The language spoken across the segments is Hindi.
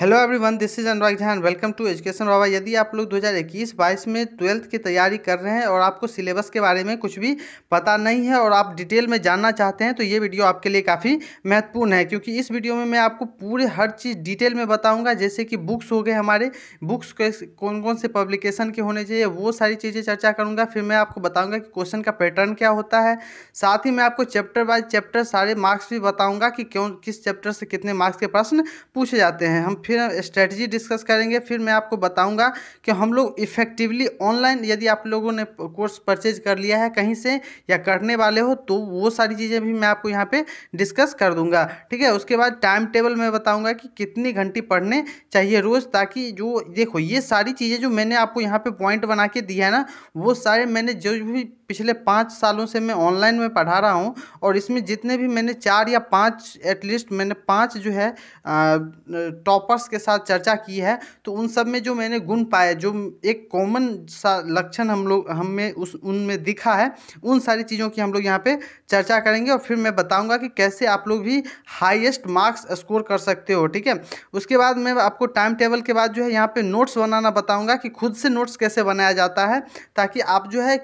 hello everyone this is Anurag Jahan welcome to education बाबा यदि आप लोग 2021-22 में ट्वेल्थ की तैयारी कर रहे हैं और आपको सिलेबस के बारे में कुछ भी पता नहीं है और आप डिटेल में जानना चाहते हैं तो ये वीडियो आपके लिए काफ़ी महत्वपूर्ण है क्योंकि इस वीडियो में मैं आपको पूरे हर चीज़ डिटेल में बताऊँगा जैसे कि बुक्स हो गए हमारे बुक्स कौन कौन से पब्लिकेशन के होने चाहिए वो सारी चीज़ें चर्चा करूँगा फिर मैं आपको बताऊँगा कि क्वेश्चन का पैटर्न क्या होता है साथ ही मैं आपको चैप्टर बाय चैप्टर सारे मार्क्स भी बताऊँगा कि क्यों किस चैप्टर से कितने मार्क्स के प्रश्न पूछे जाते हैं हम फिर हम स्ट्रेटजी डिस्कस करेंगे फिर मैं आपको बताऊंगा कि हम लोग इफेक्टिवली ऑनलाइन यदि आप लोगों ने कोर्स परचेज कर लिया है कहीं से या करने वाले हो तो वो सारी चीज़ें भी मैं आपको यहाँ पे डिस्कस कर दूंगा ठीक है उसके बाद टाइम टेबल मैं बताऊँगा कि कितनी घंटी पढ़ने चाहिए रोज़ ताकि जो देखो ये सारी चीज़ें जो मैंने आपको यहाँ पर पॉइंट बना के दिया है ना वो सारे मैंने जो भी पिछले पाँच सालों से मैं ऑनलाइन में पढ़ा रहा हूँ और इसमें जितने भी मैंने चार या पाँच एटलीस्ट मैंने पाँच जो है टॉपर्स के साथ चर्चा की है तो उन सब में जो मैंने गुण पाए जो एक कॉमन सा लक्षण हम लोग हमें उस उनमें दिखा है उन सारी चीज़ों की हम लोग यहाँ पर चर्चा करेंगे और फिर मैं बताऊँगा कि कैसे आप लोग भी हाइएस्ट मार्क्स स्कोर कर सकते हो ठीक है उसके बाद मैं आपको टाइम टेबल के बाद जो है यहाँ पर नोट्स बनाना बताऊँगा कि खुद से नोट्स कैसे बनाया जाता है ताकि आप जो है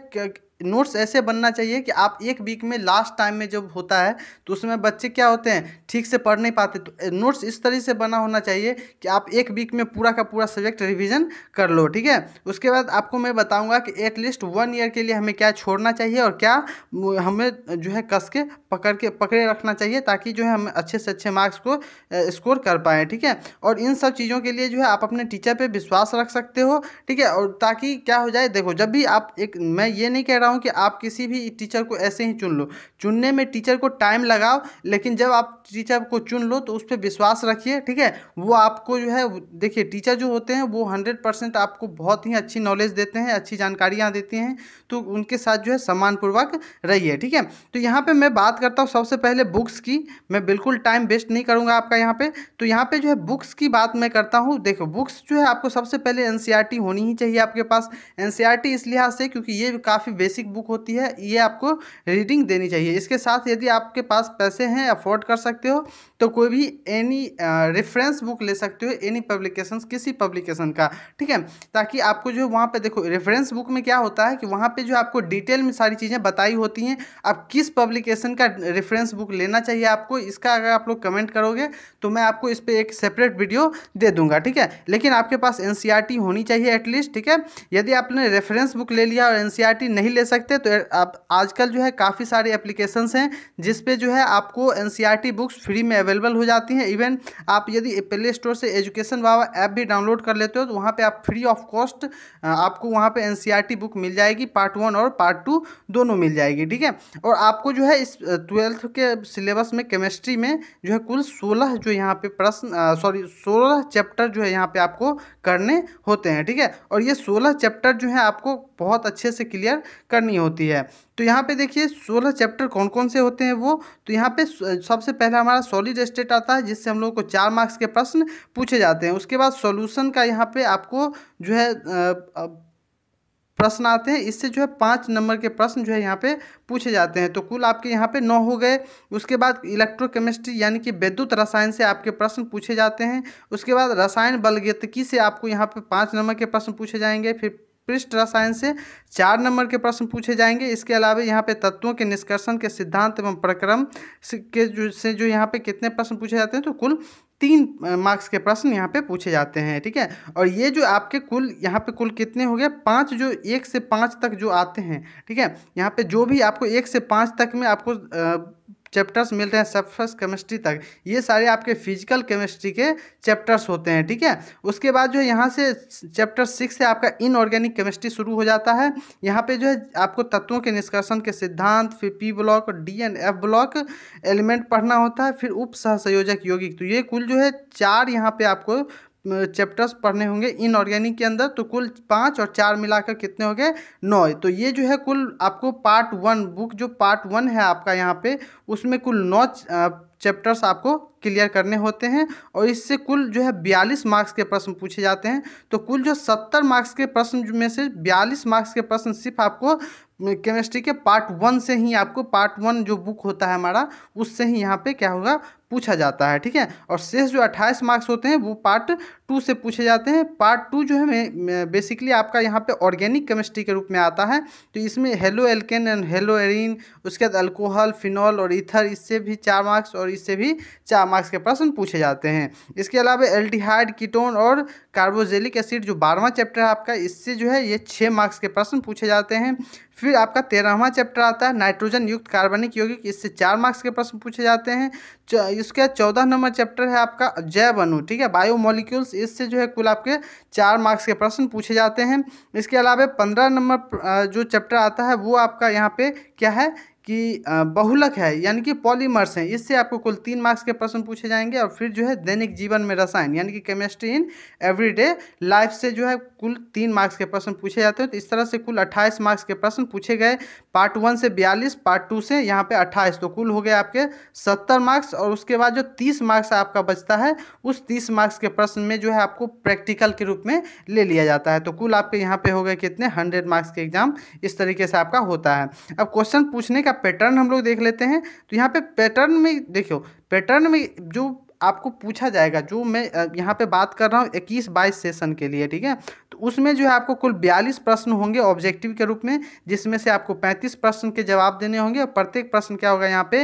नोट्स ऐसे बनना चाहिए कि आप एक वीक में लास्ट टाइम में जब होता है तो उसमें बच्चे क्या होते हैं ठीक से पढ़ नहीं पाते तो नोट्स इस तरह से बना होना चाहिए कि आप एक वीक में पूरा का पूरा सब्जेक्ट रिविजन कर लो ठीक है उसके बाद आपको मैं बताऊंगा कि एटलीस्ट वन ईयर के लिए हमें क्या छोड़ना चाहिए और क्या हमें जो है कस के पकड़ के पकड़े रखना चाहिए ताकि जो है हम अच्छे से अच्छे मार्क्स को स्कोर कर पाएँ ठीक है और इन सब चीज़ों के लिए जो है आप अपने टीचर पर विश्वास रख सकते हो ठीक है और ताकि क्या हो जाए देखो जब भी आप एक मैं ये नहीं कह रहा हूँ कि आप किसी भी टीचर को ऐसे ही चुन लो चुनने में टीचर को टाइम लगाओ लेकिन जब आप टीचर को चुन लो तो उस पर विश्वास रखिए ठीक है वो आपको जो है देखिए टीचर जो होते हैं वो हंड्रेड परसेंट आपको बहुत ही अच्छी नॉलेज देते हैं अच्छी जानकारियाँ देती हैं तो उनके साथ जो है सम्मानपूर्वक रहिए ठीक है तो यहाँ पर मैं बात करता हूँ सबसे पहले बुक्स की मैं बिल्कुल टाइम वेस्ट नहीं करूँगा आपका यहाँ पे तो यहाँ पे जो है बुक्स की बात मैं करता हूँ देखो बुक्स जो है आपको सबसे पहले एन e होनी ही चाहिए आपके पास एन e इस लिहाज से क्योंकि ये काफ़ी बेसिक बुक होती है ये आपको रीडिंग देनी चाहिए इसके साथ यदि आपके पास पैसे हैं अफोर्ड कर सकते हो तो कोई भी एनी रेफरेंस बुक ले सकते हो एनी पब्लिकेशन किसी पब्लिकेशन का ठीक है ताकि आपको जो है वहाँ पर देखो रेफरेंस बुक में क्या होता है कि वहाँ पर जो आपको डिटेल में सारी चीज़ें बताई होती हैं आप किस पब्लिकेशन का रेफरेंस बुक लेना चाहिए आपको इसका अगर आप लोग कमेंट करोगे तो मैं आपको इस पर एक सेपरेट वीडियो दे दूंगा ठीक है लेकिन आपके पास एन e होनी चाहिए एटलीस्ट ठीक है यदि आपने रेफरेंस बुक ले लिया और एन e नहीं ले सकते तो आप आजकल जो है काफ़ी सारे एप्लीकेशंस हैं जिसपे जो है आपको एन बुक्स फ्री में अवेलेबल हो जाती हैं इवन आप यदि प्ले स्टोर से एजुकेशन वावा ऐप भी डाउनलोड कर लेते हो तो वहाँ पर आप फ्री ऑफ कॉस्ट आपको वहाँ पर एन बुक मिल जाएगी पार्ट वन और पार्ट टू दोनों मिल जाएगी ठीक है और आपको जो है इस ट्वेल्थ के सिलेबस में केमिस्ट्री में जो है कुल सोलह जो यहाँ पे प्रश्न सॉरी सोलह चैप्टर जो है यहाँ पे आपको करने होते हैं ठीक है और ये सोलह चैप्टर जो है आपको बहुत अच्छे से क्लियर करनी होती है तो यहाँ पे देखिए सोलह चैप्टर कौन कौन से होते हैं वो तो यहाँ पे सबसे पहले हमारा सॉलिड स्टेट आता है जिससे हम लोग को चार मार्क्स के प्रश्न पूछे जाते हैं उसके बाद सॉल्यूशन का यहाँ पे आपको जो है प्रश्न आते हैं इससे जो है पाँच नंबर के प्रश्न जो है यहाँ पे पूछे जाते हैं तो कुल आपके यहाँ पे नौ हो गए उसके बाद इलेक्ट्रोकेमिस्ट्री यानी कि विद्युत रसायन से आपके प्रश्न पूछे जाते हैं उसके बाद रसायन बलगतिकी से आपको यहाँ पे पाँच नंबर के प्रश्न पूछे जाएंगे फिर उत्कृष्ट रसायन से चार नंबर के प्रश्न पूछे जाएंगे इसके अलावा यहाँ पे तत्वों के निष्कर्षण के सिद्धांत एवं प्रक्रम के जो से जो यहाँ पे कितने प्रश्न पूछे जाते हैं तो कुल तीन मार्क्स के प्रश्न यहाँ पे पूछे जाते हैं ठीक है और ये जो आपके कुल यहाँ पे कुल कितने हो गए पाँच जो एक से पाँच तक जो आते हैं ठीक है यहाँ पे जो भी आपको एक से पाँच तक में आपको चैप्टर्स मिलते हैं सफर्स केमिस्ट्री तक ये सारे आपके फिजिकल केमिस्ट्री के चैप्टर्स होते हैं ठीक है उसके बाद जो है यहाँ से चैप्टर सिक्स से आपका इनऑर्गेनिक केमिस्ट्री शुरू हो जाता है यहाँ पे जो है आपको तत्वों के निष्कर्षण के सिद्धांत फिर P block D and F block element पढ़ना होता है फिर उप सह संयोजक यौगिक तो ये कुल जो है चार यहाँ पे आपको चैप्टर्स पढ़ने होंगे इनऑर्गेनिक के अंदर तो कुल पाँच और चार मिलाकर कितने हो गए नौ तो ये जो है कुल आपको पार्ट वन बुक जो पार्ट वन है आपका यहाँ पे उसमें कुल नौ चैप्टर्स आपको क्लियर करने होते हैं और इससे कुल जो है बयालीस मार्क्स के प्रश्न पूछे जाते हैं तो कुल जो सत्तर मार्क्स के प्रश्न में से बयालीस मार्क्स के प्रश्न सिर्फ आपको केमिस्ट्री के पार्ट वन से ही आपको पार्ट वन जो बुक होता है हमारा उससे ही यहाँ पे क्या होगा पूछा जाता है ठीक है और शेष जो अट्ठाईस मार्क्स होते हैं वो पार्ट टू से पूछे जाते हैं पार्ट टू जो है बेसिकली आपका यहाँ पे ऑर्गेनिक केमिस्ट्री के रूप में आता है तो इसमें haloalkane and haloarene उसके बाद अल्कोहल फिनॉल और इथर इससे भी चार मार्क्स और इससे भी चार मार्क्स के प्रश्न पूछे जाते हैं इसके अलावा एल्टीहाइड कीटोन और कार्बोजेलिक एसिड जो बारहवा चैप्टर है आपका इससे जो है ये छः मार्क्स के प्रश्न पूछे जाते हैं फिर आपका तेरहवा चैप्टर आता है नाइट्रोजन युक्त कार्बनिक यौगिक इससे चार मार्क्स के प्रश्न पूछे जाते हैं इसके बाद चौदह नंबर चैप्टर है आपका जैव अनु ठीक है बायोमोलिक्यूल्स इससे जो है कुल आपके चार मार्क्स के प्रश्न पूछे जाते हैं इसके अलावा पंद्रह नंबर जो चैप्टर आता है वो आपका यहाँ पे क्या है कि बहुलक है यानी कि पॉलीमर्स हैं इससे आपको कुल तीन मार्क्स के प्रश्न पूछे जाएंगे और फिर जो है दैनिक जीवन में रसायन यानी कि केमिस्ट्री इन एवरीडे लाइफ से जो है कुल तीन मार्क्स के प्रश्न पूछे जाते हैं तो इस तरह से कुल अट्ठाईस मार्क्स के प्रश्न पूछे गए पार्ट वन से बयालीस पार्ट टू से यहाँ पे अट्ठाईस तो कुल हो गए आपके सत्तर मार्क्स और उसके बाद जो तीस मार्क्स आपका बचता है उस तीस मार्क्स के प्रश्न में जो है आपको प्रैक्टिकल के रूप में ले लिया जाता है तो कुल आपके यहाँ पे हो गए कितने हंड्रेड मार्क्स के एग्जाम इस तरीके से आपका होता है अब क्वेश्चन पूछने का का पैटर्न हम लोग देख लेते हैं तो यहाँ पे पैटर्न में देखियो पैटर्न में जो आपको पूछा जाएगा जो मैं यहाँ पे बात कर रहा हूँ इक्कीस बाईस सेशन के लिए ठीक है उसमें जो है आपको कुल बयालीस प्रश्न होंगे ऑब्जेक्टिव के रूप में जिसमें से आपको पैंतीस प्रश्न के जवाब देने होंगे और प्रत्येक प्रश्न क्या होगा यहाँ पे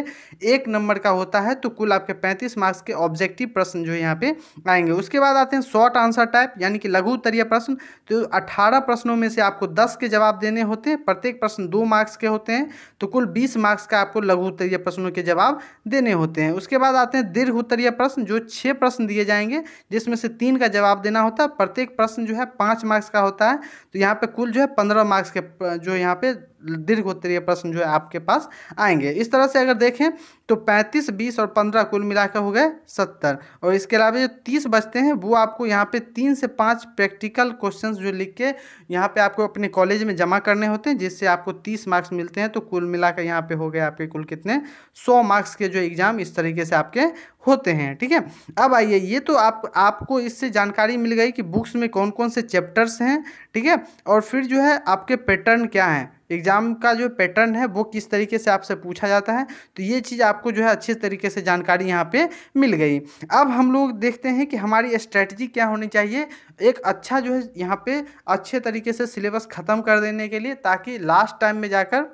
एक नंबर का होता है तो कुल आपके पैंतीस मार्क्स के ऑब्जेक्टिव प्रश्न जो है यहाँ पे आएंगे उसके बाद आते हैं शॉर्ट आंसर टाइप यानी कि लघु उत्तरीय प्रश्न तो अठारह प्रश्नों में से आपको दस के जवाब देने होते हैं प्रत्येक प्रश्न दो मार्क्स के होते हैं तो कुल बीस मार्क्स का आपको लघु उत्तरीय प्रश्नों के जवाब देने होते हैं उसके बाद आते हैं दीर्घ उत्तरीय प्रश्न जो छः प्रश्न दिए जाएंगे जिसमें से तीन का जवाब देना होता है प्रत्येक प्रश्न जो है पाँच मार्क्स का होता है तो यहाँ पे कुल जो है पंद्रह मार्क्स के जो यहाँ पे दीर्घ उत्तरीय प्रश्न जो है आपके पास आएंगे इस तरह से अगर देखें तो पैंतीस बीस और पंद्रह कुल मिलाकर हो गए सत्तर और इसके अलावा जो तीस बचते हैं वो आपको यहाँ पे तीन से पाँच प्रैक्टिकल क्वेश्चन जो लिख के यहाँ पे आपको अपने कॉलेज में जमा करने होते हैं जिससे आपको तीस मार्क्स मिलते हैं तो कुल मिलाकर यहाँ पे हो गए आपके कुल कितने सौ मार्क्स के जो एग्ज़ाम इस तरीके से आपके होते हैं ठीक है अब आइए ये तो आप आपको इससे जानकारी मिल गई कि बुक्स में कौन कौन से चैप्टर्स हैं ठीक है और फिर जो है आपके पैटर्न क्या हैं एग्ज़ाम का जो पैटर्न है वो किस तरीके से आपसे पूछा जाता है तो ये चीज़ आपको जो है अच्छे तरीके से जानकारी यहाँ पे मिल गई अब हम लोग देखते हैं कि हमारी स्ट्रेटजी क्या होनी चाहिए एक अच्छा जो है यहाँ पे अच्छे तरीके से सिलेबस ख़त्म कर देने के लिए ताकि लास्ट टाइम में जाकर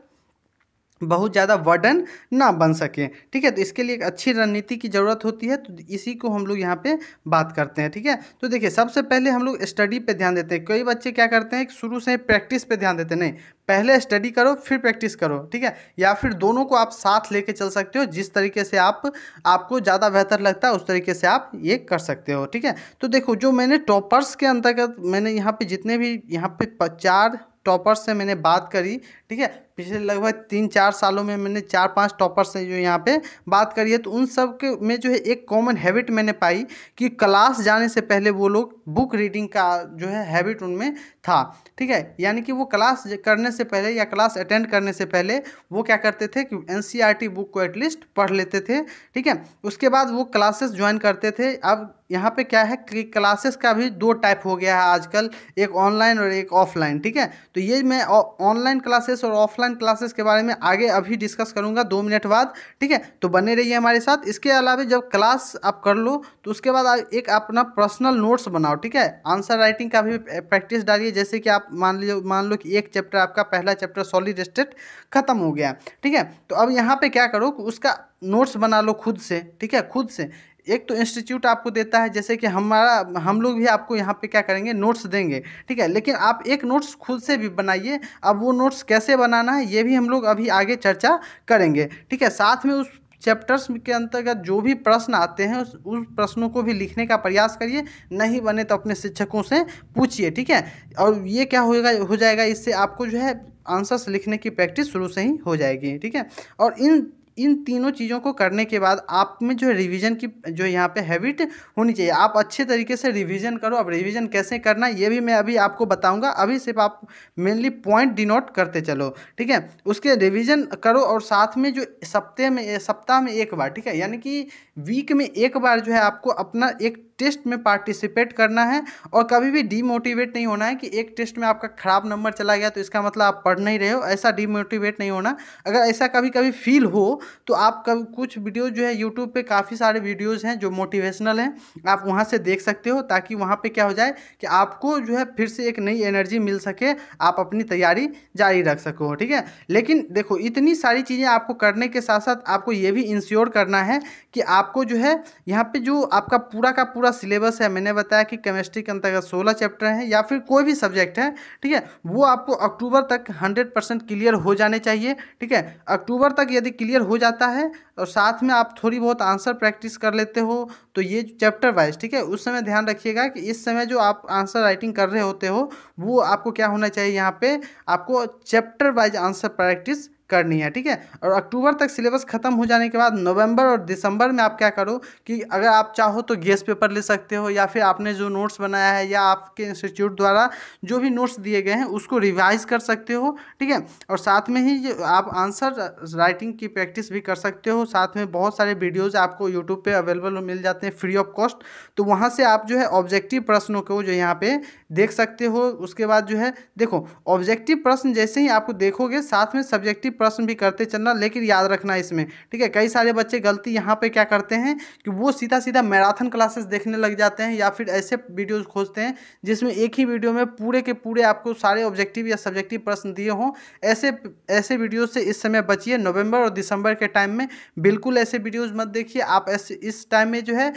बहुत ज़्यादा वर्डन ना बन सके ठीक है तो इसके लिए एक अच्छी रणनीति की ज़रूरत होती है तो इसी को हम लोग यहाँ पे बात करते हैं ठीक है तो देखिए सबसे पहले हम लोग स्टडी पे ध्यान देते हैं कई बच्चे क्या करते हैं शुरू से प्रैक्टिस पे ध्यान देते हैं नहीं पहले स्टडी करो फिर प्रैक्टिस करो ठीक है या फिर दोनों को आप साथ लेके चल सकते हो जिस तरीके से आप आपको ज़्यादा बेहतर लगता है उस तरीके से आप ये कर सकते हो ठीक है तो देखो जो मैंने टॉपर्स के अंतर्गत मैंने यहाँ पर जितने भी यहाँ पे चार टॉपर्स से मैंने बात करी ठीक है पिछले लगभग तीन चार सालों में मैंने चार पांच टॉपर से जो यहाँ पे बात करी है तो उन सब के में जो है एक कॉमन हैबिट मैंने पाई कि क्लास जाने से पहले वो लोग बुक रीडिंग का जो है हैबिट उनमें था ठीक है यानी कि वो क्लास करने से पहले या क्लास अटेंड करने से पहले वो क्या करते थे कि एन बुक e को एटलीस्ट पढ़ लेते थे ठीक है उसके बाद वो क्लासेस ज्वाइन करते थे अब यहाँ पे क्या है कि क्लासेस का भी दो टाइप हो गया है आजकल एक ऑनलाइन और एक ऑफलाइन ठीक है तो ये मैं ऑनलाइन क्लासेस और ऑफलाइन ऑफलाइन क्लासेस के बारे में आगे अभी डिस्कस करूंगा दो मिनट बाद ठीक है तो बने रहिए हमारे साथ इसके अलावा जब क्लास आप कर लो तो उसके बाद एक अपना पर्सनल नोट्स बनाओ ठीक है आंसर राइटिंग का भी प्रैक्टिस डालिए जैसे कि आप मान लीजिए मान लो कि एक चैप्टर आपका पहला चैप्टर सॉलिड स्टेट खत्म हो गया ठीक है तो अब यहाँ पे क्या करो उसका नोट्स बना लो खुद से ठीक है खुद से एक तो इंस्टीट्यूट आपको देता है जैसे कि हमारा हम लोग भी आपको यहाँ पे क्या करेंगे नोट्स देंगे ठीक है लेकिन आप एक नोट्स खुद से भी बनाइए अब वो नोट्स कैसे बनाना है ये भी हम लोग अभी आगे चर्चा करेंगे ठीक है साथ में उस चैप्टर्स के अंतर्गत जो भी प्रश्न आते हैं उस प्रश्नों को भी लिखने का प्रयास करिए नहीं बने तो अपने शिक्षकों से पूछिए ठीक है और ये क्या होगा हो जाएगा इससे आपको जो है आंसर्स लिखने की प्रैक्टिस शुरू से ही हो जाएगी ठीक है और इन इन तीनों चीज़ों को करने के बाद आप में जो रिवीजन की जो यहाँ पे हैबिट होनी चाहिए आप अच्छे तरीके से रिवीजन करो अब रिवीजन कैसे करना ये भी मैं अभी आपको बताऊंगा अभी सिर्फ आप मेनली पॉइंट डिनोट करते चलो ठीक है उसके रिवीजन करो और साथ में जो सप्ते में सप्ताह में एक बार ठीक है यानी कि वीक में एक बार जो है आपको अपना एक टेस्ट में पार्टिसिपेट करना है और कभी भी डीमोटिवेट नहीं होना है कि एक टेस्ट में आपका ख़राब नंबर चला गया तो इसका मतलब आप पढ़ नहीं रहे हो ऐसा डीमोटिवेट नहीं होना अगर ऐसा कभी कभी फील हो तो आप कभी कुछ वीडियो जो है यूट्यूब पर काफ़ी सारे वीडियोज़ हैं जो मोटिवेशनल हैं आप वहाँ से देख सकते हो ताकि वहाँ पर क्या हो जाए कि आपको जो है फिर से एक नई एनर्जी मिल सके आप अपनी तैयारी जारी रख सको ठीक है लेकिन देखो इतनी सारी चीज़ें आपको करने के साथ साथ आपको ये भी इंश्योर करना है कि आपको जो है यहाँ पे जो आपका पूरा का पूरा पूरा सिलेबस है मैंने बताया कि केमिस्ट्री के अंतर्गत सोलह चैप्टर हैं या फिर कोई भी सब्जेक्ट है ठीक है वो आपको अक्टूबर तक हंड्रेड परसेंट क्लियर हो जाने चाहिए ठीक है अक्टूबर तक यदि क्लियर हो जाता है और साथ में आप थोड़ी बहुत आंसर प्रैक्टिस कर लेते हो तो ये चैप्टर वाइज ठीक है उस समय ध्यान रखिएगा कि इस समय जो आप आंसर राइटिंग कर रहे होते हो वो आपको क्या होना चाहिए यहाँ पे आपको चैप्टर वाइज आंसर प्रैक्टिस करनी है ठीक है और अक्टूबर तक सिलेबस ख़त्म हो जाने के बाद नवंबर और दिसंबर में आप क्या करो कि अगर आप चाहो तो गेस्ट पेपर ले सकते हो या फिर आपने जो नोट्स बनाया है या आपके इंस्टीट्यूट द्वारा जो भी नोट्स दिए गए हैं उसको रिवाइज कर सकते हो ठीक है और साथ में ही आप आंसर राइटिंग की प्रैक्टिस भी कर सकते हो साथ में बहुत सारे वीडियोज़ आपको यूट्यूब पर अवेलेबल मिल जाते हैं फ्री ऑफ कॉस्ट तो वहाँ से आप जो है ऑब्जेक्टिव प्रश्नों को जो यहाँ पे देख सकते हो उसके बाद जो है देखो ऑब्जेक्टिव प्रश्न जैसे ही आपको देखोगे साथ में सब्जेक्टिव प्रश्न भी करते चलना लेकिन याद रखना इसमें ठीक है कई सारे बच्चे गलती यहाँ पर क्या करते हैं कि वो सीधा सीधा मैराथन क्लासेस देखने लग जाते हैं या फिर ऐसे वीडियोज़ खोजते हैं जिसमें एक ही वीडियो में पूरे के पूरे आपको सारे ऑब्जेक्टिव या सब्जेक्टिव प्रश्न दिए हों ऐसे ऐसे वीडियो से इस समय बचिए नवंबर और दिसंबर के टाइम में बिल्कुल ऐसे वीडियोज़ मत देखिए आप ऐसे इस टाइम में जो है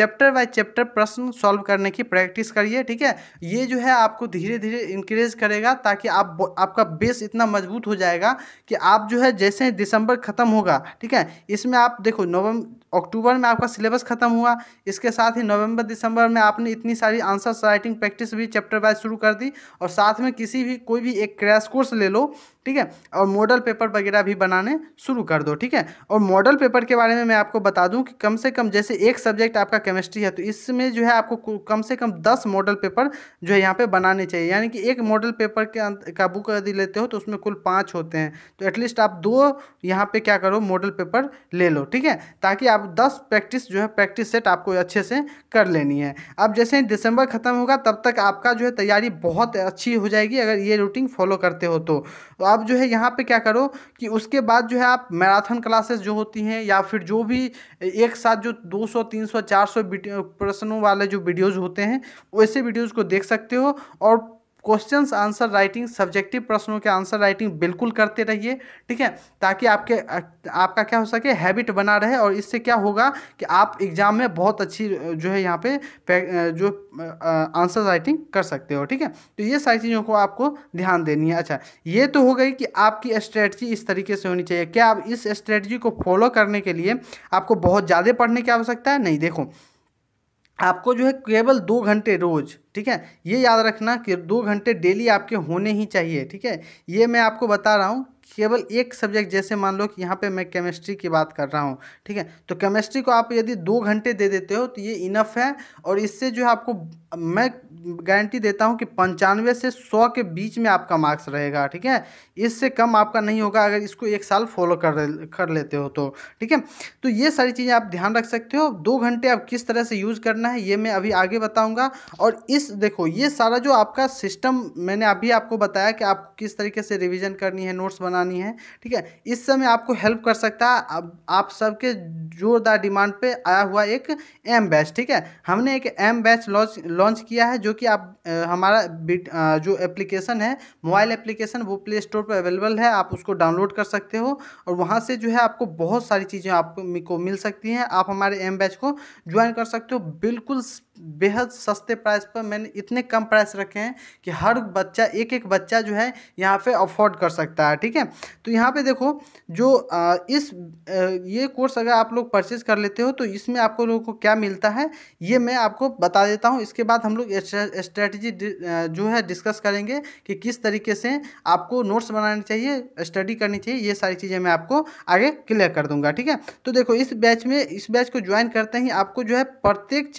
चैप्टर बाय चैप्टर प्रश्न सॉल्व करने की प्रैक्टिस करिए ठीक है ये जो है आपको धीरे धीरे इंक्रेज करेगा ताकि आप आपका बेस इतना मजबूत हो जाएगा कि आप जो है जैसे दिसंबर ख़त्म होगा ठीक है इसमें आप देखो नवंबर अक्टूबर में आपका सिलेबस ख़त्म हुआ इसके साथ ही नवंबर दिसंबर में आपने इतनी सारी आंसर्स राइटिंग प्रैक्टिस भी चैप्टर वाइज शुरू कर दी और साथ में किसी भी कोई भी एक क्रैश कोर्स ले लो ठीक है और मॉडल पेपर वगैरह भी बनाने शुरू कर दो ठीक है और मॉडल पेपर के बारे में मैं आपको बता दूं कि कम से कम जैसे एक सब्जेक्ट आपका केमिस्ट्री है तो इसमें जो है आपको कम से कम दस मॉडल पेपर जो है यहाँ पर बनाने चाहिए यानी कि एक मॉडल पेपर के का बुक यदि लेते हो तो उसमें कुल पाँच होते हैं तो एटलीस्ट आप दो यहाँ पे क्या करो मॉडल पेपर ले लो ठीक है ताकि आप दस प्रैक्टिस जो है प्रैक्टिस सेट आपको अच्छे से कर लेनी है अब जैसे दिसंबर ख़त्म होगा तब तक आपका जो है तैयारी बहुत अच्छी हो जाएगी अगर ये रूटीन फॉलो करते हो तो, आप तो जो है यहाँ पर क्या करो कि उसके बाद जो है आप मैराथन क्लासेस जो होती हैं या फिर जो भी एक साथ जो दो सौ तीन सौ प्रश्नों वाले जो वीडियोज़ होते हैं वैसे वीडियोज़ को देख सकते हो और क्वेश्चंस आंसर राइटिंग सब्जेक्टिव प्रश्नों के आंसर राइटिंग बिल्कुल करते रहिए ठीक है ताकि आपके आपका क्या हो सके हैबिट बना रहे और इससे क्या होगा कि आप एग्जाम में बहुत अच्छी जो है यहाँ पे जो आंसर राइटिंग कर सकते हो ठीक है तो ये सारी चीज़ों को आपको ध्यान देनी है अच्छा ये तो हो गई कि आपकी स्ट्रेटजी इस तरीके से होनी चाहिए क्या आप इस स्ट्रेटजी को फॉलो करने के लिए आपको बहुत ज़्यादा पढ़ने की आवश्यकता है नहीं देखो आपको जो है केवल दो घंटे रोज़ ठीक है ये याद रखना कि दो घंटे डेली आपके होने ही चाहिए ठीक है ये मैं आपको बता रहा हूँ केवल एक सब्जेक्ट जैसे मान लो कि यहाँ पे मैं केमिस्ट्री की बात कर रहा हूँ ठीक है तो केमिस्ट्री को आप यदि दो घंटे दे देते हो तो ये इनफ है और इससे जो है आपको मैं गारंटी देता हूँ कि पंचानवे से सौ के बीच में आपका मार्क्स रहेगा ठीक है इससे कम आपका नहीं होगा अगर इसको एक साल फॉलो कर कर लेते हो तो ठीक है तो ये सारी चीज़ें आप ध्यान रख सकते हो दो घंटे आप किस तरह से यूज़ करना है ये मैं अभी आगे बताऊँगा और इस देखो ये सारा जो आपका सिस्टम मैंने अभी आपको बताया कि आपको किस तरीके से रिविज़न करनी है नोट्स बनानी है ठीक है इस समय आपको हेल्प कर सकता है आप, आप सबके जोरदार डिमांड पर आया हुआ एक एम बैच ठीक है हमने एक एम बैच लॉन्च लॉन्च किया है जो कि आप हमारा जो एप्लीकेशन है मोबाइल एप्लीकेशन वो प्ले स्टोर पर अवेलेबल है आप उसको डाउनलोड कर सकते हो और वहाँ से जो है आपको बहुत सारी चीज़ें आपको मिल सकती हैं आप हमारे एम बैच को ज्वाइन कर सकते हो बिल्कुल बेहद सस्ते प्राइस पर मैंने इतने कम प्राइस रखे हैं कि हर बच्चा एक एक बच्चा जो है यहाँ पे अफोर्ड कर सकता है ठीक है तो यहाँ पे देखो जो इस ये कोर्स अगर आप लोग परचेज़ कर लेते हो तो इसमें आपको लोगों को क्या मिलता है ये मैं आपको बता देता हूँ इसके बाद बाद हम लोग स्ट्रेटजी जो है डिस्कस करेंगे कि किस तरीके से आपको नोट्स बनाने चाहिए स्टडी करनी चाहिए ये सारी चीज़ें मैं आपको आगे क्लियर कर दूंगा ठीक है तो देखो इस बैच में इस बैच को ज्वाइन करते ही आपको जो है प्रत्येक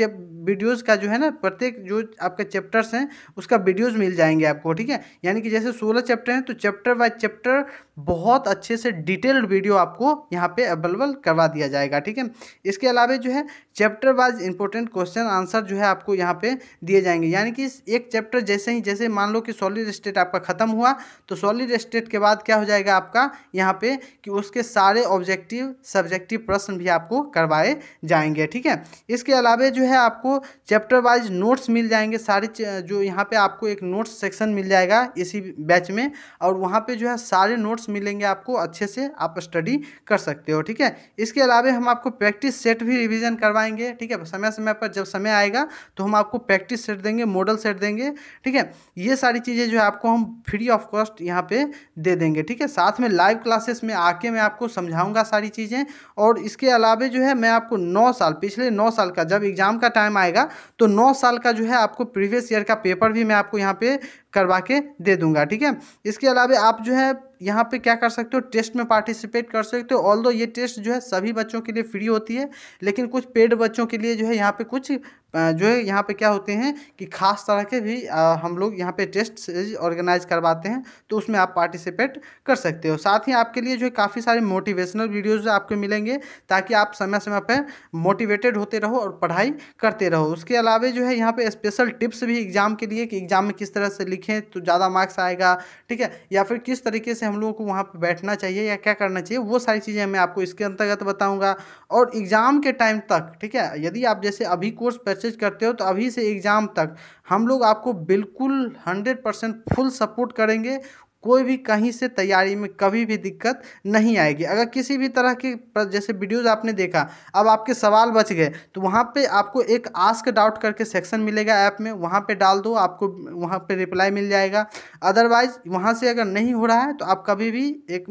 वीडियोज़ का जो है ना प्रत्येक जो आपके चैप्टर्स हैं उसका वीडियोज़ मिल जाएंगे आपको ठीक है यानी कि जैसे सोलह चैप्टर हैं तो चैप्टर बाय चैप्टर बहुत अच्छे से डिटेल्ड वीडियो आपको यहाँ पे अवेलेबल करवा दिया जाएगा ठीक है इसके अलावा जो है chapter wise important question answer जो है आपको यहाँ पे दिए जाएंगे यानी कि एक चैप्टर जैसे ही जैसे मान लो कि सॉलिड स्टेट आपका ख़त्म हुआ तो सॉलिड स्टेट के बाद क्या हो जाएगा आपका यहाँ पे कि उसके सारे ऑब्जेक्टिव सब्जेक्टिव प्रश्न भी आपको करवाए जाएंगे ठीक है इसके अलावा जो है आपको चैप्टर वाइज नोट्स मिल जाएंगे सारे जो यहाँ पर आपको एक नोट्स सेक्शन मिल जाएगा इसी बैच में और वहाँ पर जो है सारे नोट्स मिलेंगे आपको अच्छे से आप स्टडी कर सकते हो ठीक है इसके अलावा हम आपको प्रैक्टिस सेट भी रिवीजन करवाएंगे ठीक है समय समय पर जब समय आएगा तो हम आपको प्रैक्टिस सेट देंगे मॉडल सेट देंगे ठीक है ये सारी चीज़ें जो है आपको हम फ्री ऑफ कॉस्ट यहाँ पे दे देंगे ठीक है साथ में लाइव क्लासेस में आके मैं आपको समझाऊंगा सारी चीज़ें और इसके अलावा जो है मैं आपको नौ साल पिछले नौ साल का जब एग्ज़ाम का टाइम आएगा तो नौ साल का जो है आपको प्रीवियस ईयर का पेपर भी मैं आपको यहाँ पर करवा के दे दूंगा ठीक है इसके अलावा आप जो है यहाँ पे क्या कर सकते हो टेस्ट में पार्टिसिपेट कर सकते हो ऑल ये टेस्ट जो है सभी बच्चों के लिए फ्री होती है लेकिन कुछ पेड बच्चों के लिए जो है यहाँ पे कुछ जो है यहाँ पे क्या होते हैं कि खास तरह के भी आ, हम लोग यहाँ पे टेस्ट सीरीज ऑर्गेनाइज करवाते हैं तो उसमें आप पार्टिसिपेट कर सकते हो साथ ही आपके लिए जो है काफ़ी सारे मोटिवेशनल वीडियोज़ आपको मिलेंगे ताकि आप समय समय पर मोटिवेटेड होते रहो और पढ़ाई करते रहो उसके अलावा जो है यहाँ पर स्पेशल टिप्स भी एग्ज़ाम के लिए कि एग्ज़ाम में किस तरह से लिखें तो ज़्यादा मार्क्स आएगा ठीक है या फिर किस तरीके से हम लोगों को वहाँ पर बैठना चाहिए या क्या करना चाहिए वो सारी चीज़ें मैं आपको इसके अंतर्गत बताऊँगा और एग्ज़ाम के टाइम तक ठीक है यदि आप जैसे अभी कोर्स पैसे मैसेज करते हो तो अभी से एग्ज़ाम तक हम लोग आपको बिल्कुल हंड्रेड परसेंट फुल सपोर्ट करेंगे कोई भी कहीं से तैयारी में कभी भी दिक्कत नहीं आएगी अगर किसी भी तरह के जैसे वीडियोज़ आपने देखा अब आपके सवाल बच गए तो वहाँ पे आपको एक आस्क डाउट करके सेक्शन मिलेगा ऐप में वहाँ पे डाल दो आपको वहाँ पे रिप्लाई मिल जाएगा अदरवाइज वहाँ से अगर नहीं हो रहा है तो आप कभी भी एक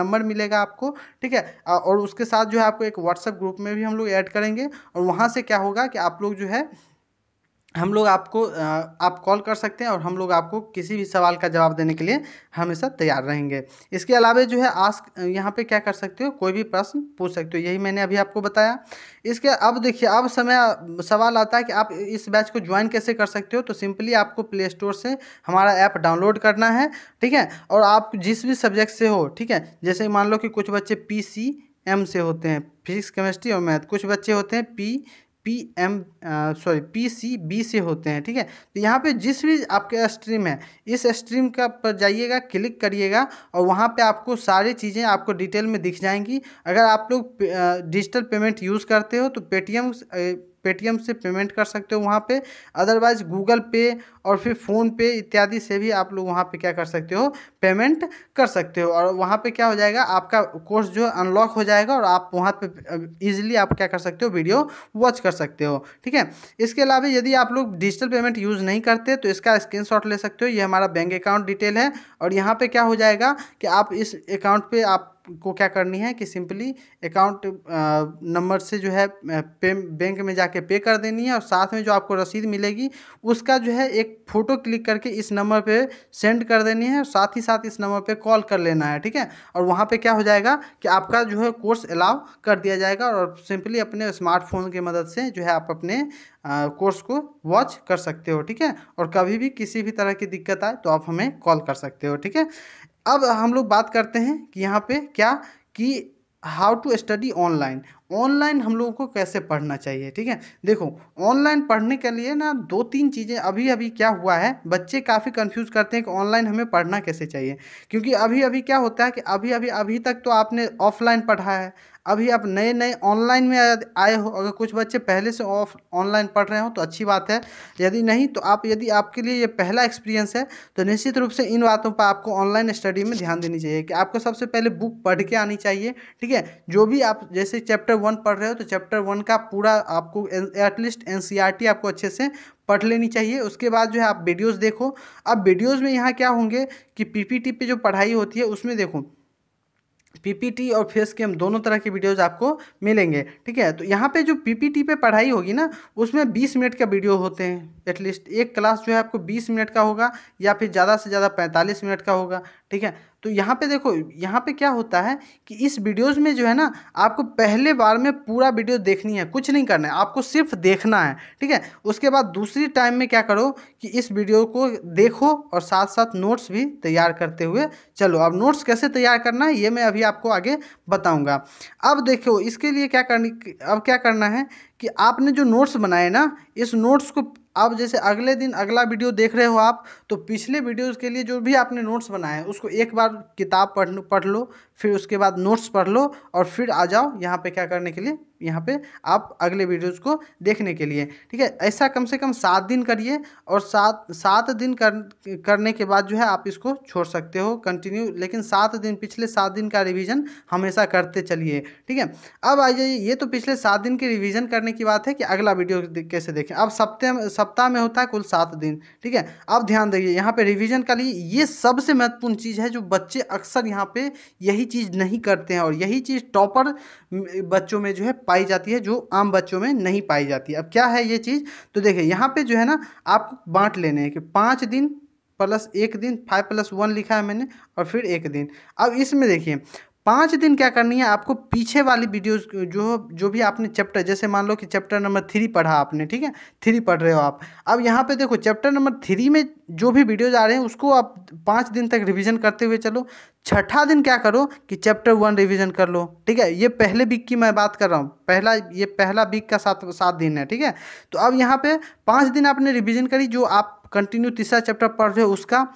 नंबर मिलेगा आपको ठीक है और उसके साथ जो है आपको एक व्हाट्सएप ग्रुप में भी हम लोग ऐड करेंगे और वहाँ से क्या होगा कि आप लोग जो है हम लोग आपको आप कॉल कर सकते हैं और हम लोग आपको किसी भी सवाल का जवाब देने के लिए हमेशा तैयार रहेंगे इसके अलावा जो है आस्क यहाँ पे क्या कर सकते हो कोई भी प्रश्न पूछ सकते हो यही मैंने अभी आपको बताया इसके अब देखिए अब समय सवाल आता है कि आप इस बैच को ज्वाइन कैसे कर सकते हो तो सिंपली आपको प्ले स्टोर से हमारा ऐप डाउनलोड करना है ठीक है और आप जिस भी सब्जेक्ट से हो ठीक है जैसे मान लो कि कुछ बच्चे पी सी एम से होते हैं फिजिक्स केमिस्ट्री और मैथ कुछ बच्चे होते हैं P P M sorry P C B से होते हैं ठीक है तो यहाँ पे जिस भी आपके स्ट्रीम है इस स्ट्रीम का पर जाइएगा क्लिक करिएगा और वहाँ पे आपको सारी चीज़ें आपको डिटेल में दिख जाएंगी अगर आप लोग डिजिटल पेमेंट यूज़ करते हो तो पेटीएम पेटीएम से पेमेंट कर सकते हो वहाँ पे अदरवाइज़ गूगल पे और फिर फ़ोन पे इत्यादि से भी आप लोग वहाँ पे क्या कर सकते हो पेमेंट कर सकते हो और वहाँ पे क्या हो जाएगा आपका कोर्स जो अनलॉक हो जाएगा और आप वहाँ पे ईजिली आप क्या कर सकते हो वीडियो वॉच कर सकते हो ठीक है इसके अलावा यदि आप लोग डिजिटल पेमेंट यूज़ नहीं करते तो इसका स्क्रीन ले सकते हो ये हमारा बैंक अकाउंट डिटेल है और यहाँ पर क्या हो जाएगा कि आप इस अकाउंट पर आप आपको क्या करनी है कि सिंपली अकाउंट नंबर से जो है पे बैंक में जाके पे कर देनी है और साथ में जो आपको रसीद मिलेगी उसका जो है एक फ़ोटो क्लिक करके इस नंबर पे सेंड कर देनी है और साथ ही साथ इस नंबर पे कॉल कर लेना है ठीक है और वहाँ पे क्या हो जाएगा कि आपका जो है कोर्स अलाउ कर दिया जाएगा और सिंपली अपने स्मार्टफोन की मदद से जो है आप अपने कोर्स को वॉच कर सकते हो ठीक है और कभी भी किसी भी तरह की दिक्कत आए तो आप हमें कॉल कर सकते हो ठीक है अब हम लोग बात करते हैं कि यहाँ पे क्या कि how to study online online हम लोगों को कैसे पढ़ना चाहिए ठीक है देखो ऑनलाइन पढ़ने के लिए ना दो तीन चीज़ें अभी अभी क्या हुआ है बच्चे काफ़ी कंफ्यूज करते हैं कि ऑनलाइन हमें पढ़ना कैसे चाहिए क्योंकि अभी अभी क्या होता है कि अभी अभी अभी तक तो आपने ऑफलाइन पढ़ा है अभी आप नए नए ऑनलाइन में आए हो अगर कुछ बच्चे पहले से ऑफ ऑनलाइन पढ़ रहे हो तो अच्छी बात है यदि नहीं तो आप यदि आपके लिए ये पहला एक्सपीरियंस है तो निश्चित रूप से इन बातों पर आपको ऑनलाइन स्टडी में ध्यान देनी चाहिए कि आपको सबसे पहले बुक पढ़ के आनी चाहिए ठीक है जो भी आप जैसे चैप्टर वन पढ़ रहे हो तो चैप्टर वन का पूरा आपको एटलीस्ट एन e आपको अच्छे से पढ़ लेनी चाहिए उसके बाद जो है आप वीडियोस देखो अब वीडियोस में यहाँ क्या होंगे कि पीपीटी पे जो पढ़ाई होती है उसमें देखो पीपीटी और फेस के हम दोनों तरह के वीडियोस आपको मिलेंगे ठीक है तो यहाँ पे जो पीपीटी पे पढ़ाई होगी ना उसमें 20 मिनट का वीडियो होते हैं एटलीस्ट एक क्लास जो है आपको 20 मिनट का होगा या फिर ज़्यादा से ज़्यादा 45 मिनट का होगा ठीक है तो यहाँ पे देखो यहाँ पे क्या होता है कि इस वीडियोस में जो है ना आपको पहले बार में पूरा वीडियो देखनी है कुछ नहीं करना है आपको सिर्फ देखना है ठीक है उसके बाद दूसरी टाइम में क्या करो कि इस वीडियो को देखो और साथ साथ नोट्स भी तैयार करते हुए चलो अब नोट्स कैसे तैयार करना है ये मैं अभी आपको आगे बताऊँगा अब देखो इसके लिए क्या करनी अब क्या करना है कि आपने जो नोट्स बनाए ना इस नोट्स को अब जैसे अगले दिन अगला वीडियो देख रहे हो आप तो पिछले वीडियोज़ के लिए जो भी आपने नोट्स बनाए हैं उसको एक बार किताब पढ़ पढ़ लो फिर उसके बाद नोट्स पढ़ लो और फिर आ जाओ यहाँ पे क्या करने के लिए यहाँ पे आप अगले वीडियोस को देखने के लिए ठीक है ऐसा कम से कम सात दिन करिए और सात सात दिन कर करने के बाद जो है आप इसको छोड़ सकते हो कंटिन्यू लेकिन सात दिन पिछले सात दिन का रिवीजन हमेशा करते चलिए ठीक है अब आ जाइए ये तो पिछले सात दिन के रिवीजन करने की बात है कि अगला वीडियो कैसे देखें अब सप्ताह सप्ताह में होता है कुल सात दिन ठीक है अब ध्यान दीजिए यहाँ पर रिविज़न का लिए ये सबसे महत्वपूर्ण चीज़ है जो बच्चे अक्सर यहाँ पर यही चीज़ नहीं करते हैं और यही चीज़ टॉपर बच्चों में जो है पाई जाती है जो आम बच्चों में नहीं पाई जाती अब क्या है ये चीज़ तो देखिए यहाँ पे जो है ना आप बांट लेने हैं कि पाँच दिन प्लस एक दिन फाइव प्लस वन लिखा है मैंने और फिर एक दिन अब इसमें देखिए पाँच दिन क्या करनी है आपको पीछे वाली वीडियोस जो जो भी आपने चैप्टर जैसे मान लो कि चैप्टर नंबर थ्री पढ़ा आपने ठीक है थ्री पढ़ रहे हो आप अब यहाँ पे देखो चैप्टर नंबर थ्री में जो भी वीडियोज आ रहे हैं उसको आप पाँच दिन तक रिवीजन करते हुए चलो छठा दिन क्या करो कि चैप्टर वन रिवीजन कर लो ठीक है ये पहले वीक की मैं बात कर रहा हूँ पहला ये पहला वीक का सात सात दिन है ठीक है तो अब यहाँ पर पाँच दिन आपने रिविज़न करी जो आप कंटिन्यू तीसरा चैप्टर पढ़ रहे हो उसका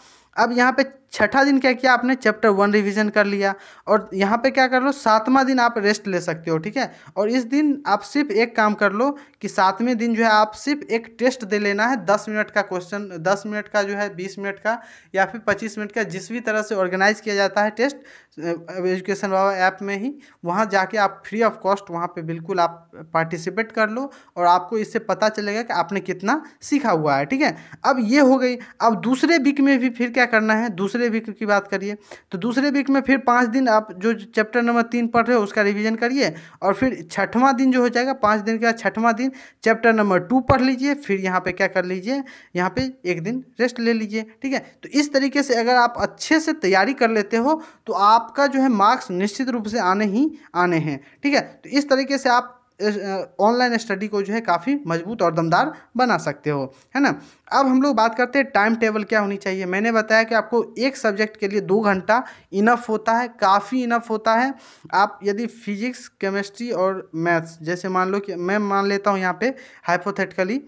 अब यहाँ पे छठा दिन क्या किया आपने चैप्टर वन रिवीजन कर लिया और यहाँ पे क्या कर लो सातवां दिन आप रेस्ट ले सकते हो ठीक है और इस दिन आप सिर्फ एक काम कर लो कि सातवें दिन जो है आप सिर्फ एक टेस्ट दे लेना है दस मिनट का क्वेश्चन दस मिनट का जो है बीस मिनट का या फिर पच्चीस मिनट का जिस भी तरह से ऑर्गेनाइज किया जाता है टेस्ट एजुकेशन बाबा ऐप में ही वहाँ जाके आप फ्री ऑफ कॉस्ट वहाँ पर बिल्कुल आप पार्टिसिपेट कर लो और आपको इससे पता चलेगा कि आपने कितना सीखा हुआ है ठीक है अब ये हो गई अब दूसरे वीक में भी फिर क्या करना है दूसरे दूसरे वीक की बात करिए तो दूसरे वीक में फिर पाँच दिन आप जो चैप्टर नंबर तीन पढ़ रहे हो उसका रिविजन करिए और फिर छठवां दिन जो हो जाएगा पाँच दिन के बाद छठवां दिन चैप्टर नंबर टू पढ़ लीजिए फिर यहाँ पर क्या कर लीजिए यहाँ पर एक दिन रेस्ट ले लीजिए ठीक है तो इस तरीके से अगर आप अच्छे से तैयारी कर लेते हो तो आपका जो है मार्क्स निश्चित रूप से आने ही आने हैं ठीक है तो इस तरीके से आप ऑनलाइन स्टडी को जो है काफ़ी मजबूत और दमदार बना सकते हो है ना अब हम लोग बात करते हैं टाइम टेबल क्या होनी चाहिए मैंने बताया कि आपको एक सब्जेक्ट के लिए दो घंटा इनफ होता है काफ़ी इनफ होता है आप यदि फिजिक्स केमिस्ट्री और मैथ्स जैसे मान लो कि मैं मान लेता हूँ यहाँ पे हाइपोथेटिकली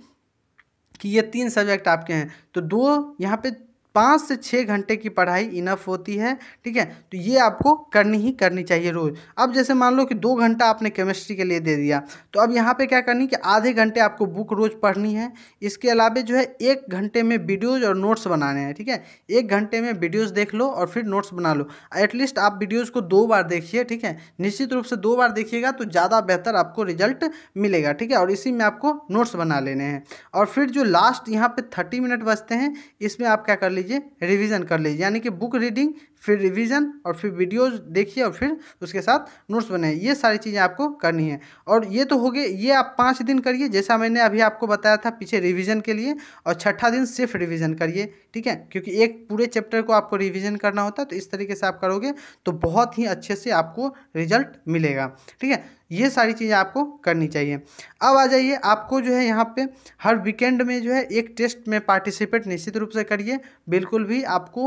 कि ये तीन सब्जेक्ट आपके हैं तो दो यहाँ पे पाँच से छः घंटे की पढ़ाई इनफ होती है ठीक है तो ये आपको करनी ही करनी चाहिए रोज़ अब जैसे मान लो कि दो घंटा आपने केमिस्ट्री के लिए दे दिया तो अब यहाँ पे क्या करनी कि आधे घंटे आपको बुक रोज़ पढ़नी है इसके अलावा जो है एक घंटे में वीडियोज़ और नोट्स बनाने हैं ठीक है एक घंटे में वीडियोज़ देख लो और फिर नोट्स बना लो एटलीस्ट आप वीडियोज़ को दो बार देखिए ठीक है निश्चित रूप से दो बार देखिएगा तो ज़्यादा बेहतर आपको रिजल्ट मिलेगा ठीक है और इसी में आपको नोट्स बना लेने हैं और फिर जो लास्ट यहाँ पर थर्टी मिनट बचते हैं इसमें आप क्या कर लीजिए लीजिए रिवीजन कर लीजिए यानी कि बुक रीडिंग फिर रिवीजन और फिर वीडियोस देखिए और फिर उसके साथ नोट्स बनाइए ये सारी चीज़ें आपको करनी है और ये तो हो गए ये आप पाँच दिन करिए जैसा मैंने अभी आपको बताया था पीछे रिविज़न के लिए और छठा दिन सिर्फ रिविज़न करिए ठीक है क्योंकि एक पूरे चैप्टर को आपको रिविज़न करना होता है तो इस तरीके से आप करोगे तो बहुत ही अच्छे से आपको रिजल्ट मिलेगा ठीक है ये सारी चीज़ें आपको करनी चाहिए अब आ जाइए आपको जो है यहाँ पे हर वीकेंड में जो है एक टेस्ट में पार्टिसिपेट निश्चित रूप से करिए बिल्कुल भी आपको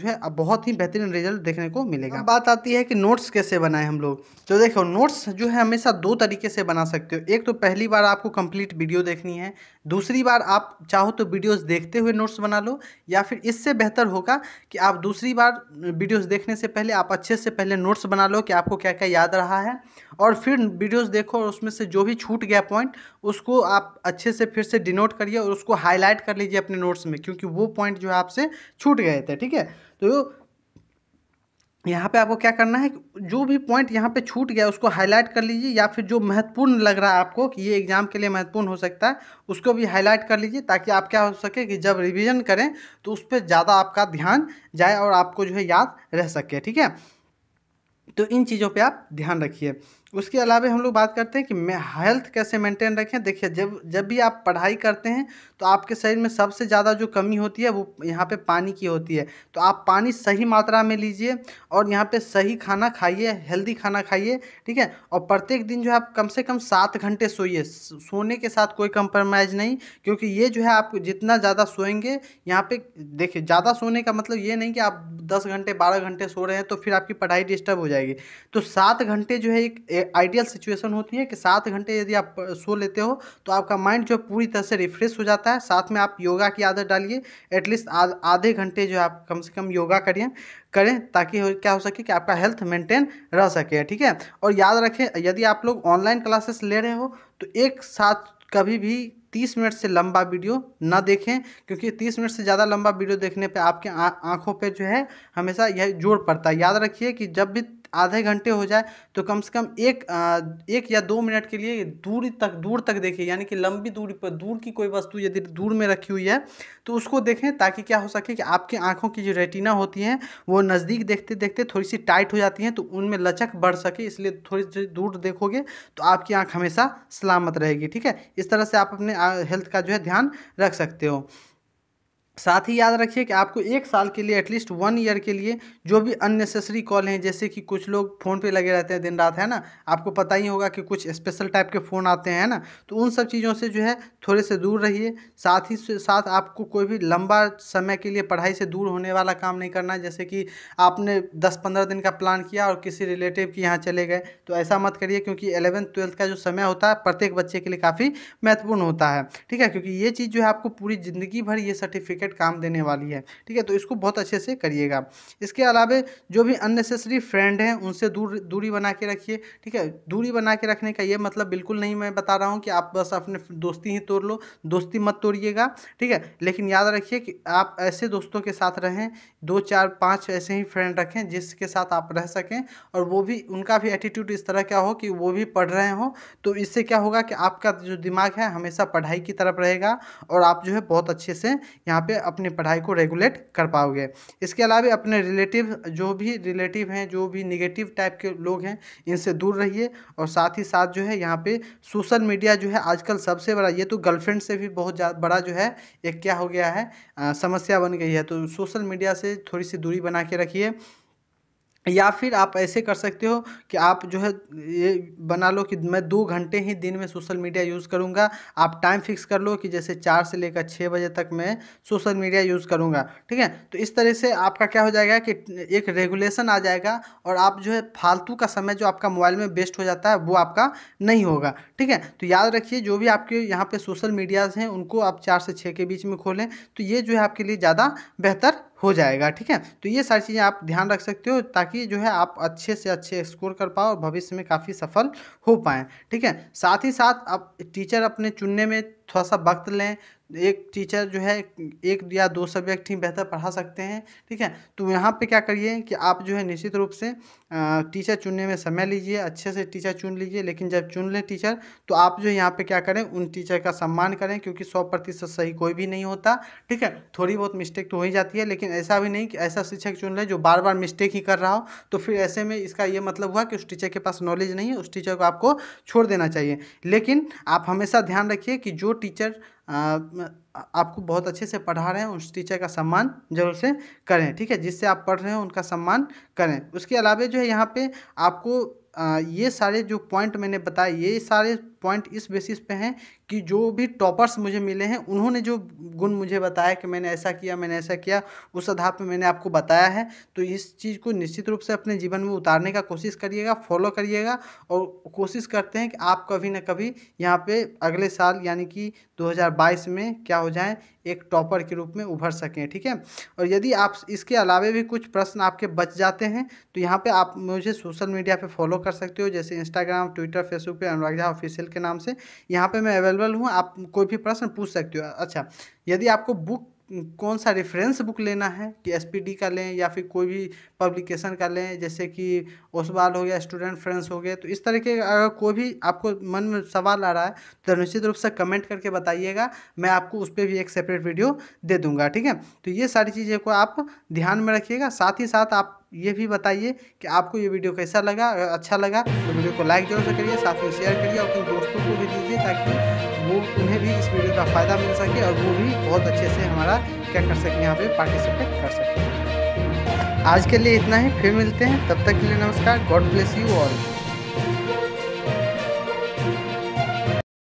जो है बहुत ही बेहतर बेहतरीन रिजल्ट देखने को मिलेगा हाँ, बात आती है कि नोट्स कैसे बनाए हम लोग तो देखो नोट्स जो है हमेशा दो तरीके से बना सकते हो एक तो पहली बार आपको कंप्लीट वीडियो देखनी है दूसरी बार आप चाहो तो वीडियोस देखते हुए नोट्स बना लो या फिर इससे बेहतर होगा कि आप दूसरी बार वीडियोस देखने से पहले आप अच्छे से पहले नोट्स बना लो कि आपको क्या क्या याद रहा है और फिर वीडियोस देखो और उसमें से जो भी छूट गया पॉइंट उसको आप अच्छे से फिर से डिनोट करिए और उसको हाईलाइट कर लीजिए अपने नोट्स में क्योंकि वो पॉइंट जो है आपसे छूट गए थे ठीक है तो यहाँ पे आपको क्या करना है जो भी पॉइंट यहाँ पे छूट गया उसको हाईलाइट कर लीजिए या फिर जो महत्वपूर्ण लग रहा है आपको कि ये एग्ज़ाम के लिए महत्वपूर्ण हो सकता है उसको भी हाईलाइट कर लीजिए ताकि आप क्या हो सके कि जब रिवीजन करें तो उस पर ज़्यादा आपका ध्यान जाए और आपको जो है याद रह सके ठीक है तो इन चीज़ों पर आप ध्यान रखिए उसके अलावा हम लोग बात करते हैं कि मैं हेल्थ कैसे मेंटेन रखें देखिए जब जब भी आप पढ़ाई करते हैं तो आपके शरीर में सबसे ज़्यादा जो कमी होती है वो यहाँ पे पानी की होती है तो आप पानी सही मात्रा में लीजिए और यहाँ पे सही खाना खाइए हेल्दी खाना खाइए ठीक है और प्रत्येक दिन जो है आप कम से कम सात घंटे सोइए सोने के साथ कोई कंप्रोमाइज़ नहीं क्योंकि ये जो है आप जितना ज़्यादा सोएंगे यहाँ पर देखिए ज़्यादा सोने का मतलब ये नहीं कि आप दस घंटे बारह घंटे सो रहे हैं तो फिर आपकी पढ़ाई डिस्टर्ब हो जाएगी तो सात घंटे जो है एक आइडियल सिचुएसन होती है कि सात घंटे यदि आप सो लेते हो तो आपका माइंड जो पूरी तरह से रिफ्रेश हो जाता है जाता है साथ में आप योगा की आदत डालिए एटलीस्ट आधे घंटे जो आप कम से कम योगा करिए करें ताकि हो, क्या हो सके कि आपका हेल्थ मेंटेन रह सके ठीक है और याद रखें यदि आप लोग ऑनलाइन क्लासेस ले रहे हो तो एक साथ कभी भी तीस मिनट से लंबा वीडियो ना देखें क्योंकि तीस मिनट से ज़्यादा लंबा वीडियो देखने पे आपके आंखों पे जो है हमेशा यह जोर पड़ता है याद रखिए कि जब भी आधे घंटे हो जाए तो कम से कम एक एक या दो मिनट के लिए दूरी तक दूर तक देखें यानी कि लंबी दूरी पर दूर की कोई वस्तु यदि दूर में रखी हुई है तो उसको देखें ताकि क्या हो सके कि आपकी आँखों की जो रेटिना होती हैं वो नज़दीक देखते देखते थोड़ी सी टाइट हो जाती हैं तो उनमें लचक बढ़ सके इसलिए थोड़ी सी दूर देखोगे तो आपकी आँख हमेशा सलामत रहेगी ठीक है इस तरह से आप अपने हेल्थ का जो है ध्यान रख सकते हो साथ ही याद रखिए कि आपको एक साल के लिए एटलीस्ट वन ईयर के लिए जो भी अननेसेसरी कॉल हैं जैसे कि कुछ लोग फ़ोन पे लगे रहते हैं दिन रात है ना आपको पता ही होगा कि कुछ स्पेशल टाइप के फ़ोन आते हैं ना तो उन सब चीज़ों से जो है थोड़े से दूर रहिए साथ ही साथ आपको कोई भी लंबा समय के लिए पढ़ाई से दूर होने वाला काम नहीं करना है जैसे कि आपने दस पंद्रह दिन का प्लान किया और किसी रिलेटिव के यहाँ चले गए तो ऐसा मत करिए क्योंकि एलेवेंथ ट्वेल्थ का जो समय होता है प्रत्येक बच्चे के लिए काफ़ी महत्वपूर्ण होता है ठीक है क्योंकि ये चीज़ जो है आपको पूरी ज़िंदगी भर ये सर्टिफिकेट काम देने वाली है ठीक है तो इसको बहुत अच्छे से करिएगा इसके अलावा जो भी अननेसेसरी फ्रेंड हैं उनसे दूर दूरी बना के रखिए ठीक है दूरी बना के रखने का ये मतलब बिल्कुल नहीं मैं बता रहा हूँ कि आप बस अपने दोस्ती ही तोड़ लो दोस्ती मत तोड़िएगा ठीक है लेकिन याद रखिए कि आप ऐसे दोस्तों के साथ रहें दो चार पाँच ऐसे ही फ्रेंड रखें जिसके साथ आप रह सकें और वो भी उनका भी एटीट्यूड इस तरह क्या हो कि वो भी पढ़ रहे हों तो इससे क्या होगा कि आपका जो दिमाग है हमेशा पढ़ाई की तरफ रहेगा और आप जो है बहुत अच्छे से यहाँ पर अपनी पढ़ाई को रेगुलेट कर पाओगे इसके अलावा अपने रिलेटिव जो भी रिलेटिव हैं जो भी निगेटिव टाइप के लोग हैं इनसे दूर रहिए और साथ ही साथ जो है यहाँ पे सोशल मीडिया जो है आजकल सबसे बड़ा ये तो गर्लफ्रेंड से भी बहुत बड़ा जो है एक क्या हो गया है आ, समस्या बन गई है तो सोशल मीडिया से थोड़ी सी दूरी बना के रखिए या फिर आप ऐसे कर सकते हो कि आप जो है ये बना लो कि मैं दो घंटे ही दिन में सोशल मीडिया यूज़ करूँगा आप टाइम फिक्स कर लो कि जैसे चार से लेकर छः बजे तक मैं सोशल मीडिया यूज़ करूँगा ठीक है तो इस तरह से आपका क्या हो जाएगा कि एक रेगुलेशन आ जाएगा और आप जो है फालतू का समय जो आपका मोबाइल में वेस्ट हो जाता है वो आपका नहीं होगा ठीक है तो याद रखिए जो भी आपके यहाँ पर सोशल मीडियाज़ हैं उनको आप चार से छः के बीच में खोलें तो ये जो है आपके लिए ज़्यादा बेहतर हो जाएगा ठीक है तो ये सारी चीज़ें आप ध्यान रख सकते हो ताकि जो है आप अच्छे से अच्छे स्कोर कर पाओ और भविष्य में काफ़ी सफल हो पाएँ ठीक है साथ ही साथ आप टीचर अपने चुनने में थोड़ा सा वक्त लें एक टीचर जो है एक या दो सब्जेक्ट ही बेहतर पढ़ा सकते हैं ठीक है तो यहाँ पे क्या करिए कि आप जो है निश्चित रूप से टीचर चुनने में समय लीजिए अच्छे से टीचर चुन लीजिए लेकिन जब चुन लें टीचर तो आप जो है यहाँ पर क्या करें उन टीचर का सम्मान करें क्योंकि सौ प्रतिशत सही कोई भी नहीं होता ठीक है थोड़ी बहुत मिस्टेक तो हो ही जाती है लेकिन ऐसा भी नहीं कि ऐसा शिक्षक चुन लें जो बार बार मिस्टेक ही कर रहा हो तो फिर ऐसे में इसका ये मतलब हुआ कि उस टीचर के पास नॉलेज नहीं है उस टीचर को आपको छोड़ देना चाहिए लेकिन आप हमेशा ध्यान रखिए कि जो टीचर आपको बहुत अच्छे से पढ़ा रहे हैं उस टीचर का सम्मान जरूर से करें ठीक है जिससे आप पढ़ रहे हैं उनका सम्मान करें उसके अलावा जो है यहाँ पे आपको ये सारे जो पॉइंट मैंने बताए ये सारे पॉइंट इस बेसिस पे हैं कि जो भी टॉपर्स मुझे मिले हैं उन्होंने जो गुण मुझे बताया कि मैंने ऐसा किया मैंने ऐसा किया उस आधार पर मैंने आपको बताया है तो इस चीज़ को निश्चित रूप से अपने जीवन में उतारने का कोशिश करिएगा फॉलो करिएगा और कोशिश करते हैं कि आप कभी ना कभी यहाँ पर अगले साल यानी कि दो में क्या हो जाए एक टॉपर के रूप में उभर सकें ठीक है और यदि आप इसके अलावे भी कुछ प्रश्न आपके बच जाते हैं तो यहाँ पे आप मुझे सोशल मीडिया पे फॉलो कर सकते हो जैसे इंस्टाग्राम ट्विटर फेसबुक पे अनुराग झा ऑफिशियल के नाम से यहाँ पे मैं अवेलेबल हूँ आप कोई भी प्रश्न पूछ सकते हो अच्छा यदि आपको बुक कौन सा रेफरेंस बुक लेना है कि एस का लें या फिर कोई भी पब्लिकेशन का लें जैसे कि ओसवाल हो गया स्टूडेंट फ्रेंड्स हो गए तो इस तरीके का अगर कोई भी आपको मन में सवाल आ रहा है तो निश्चित रूप से कमेंट करके बताइएगा मैं आपको उस पर भी एक सेपरेट वीडियो दे दूंगा ठीक है तो ये सारी चीज़ें को आप ध्यान में रखिएगा साथ ही साथ आप ये भी बताइए कि आपको ये वीडियो कैसा लगा अच्छा लगा तो वीडियो को लाइक जरूर से करिए साथ में शेयर करिए और अपने दोस्तों को भी दीजिए ताकि वो उन्हें भी इस वीडियो का फ़ायदा मिल सके और वो भी बहुत अच्छे से हमारा क्या कर सकें यहाँ पे पार्टिसिपेट कर सकें आज के लिए इतना ही फिर मिलते हैं तब तक के लिए नमस्कार गॉड ब्लेस यू ऑल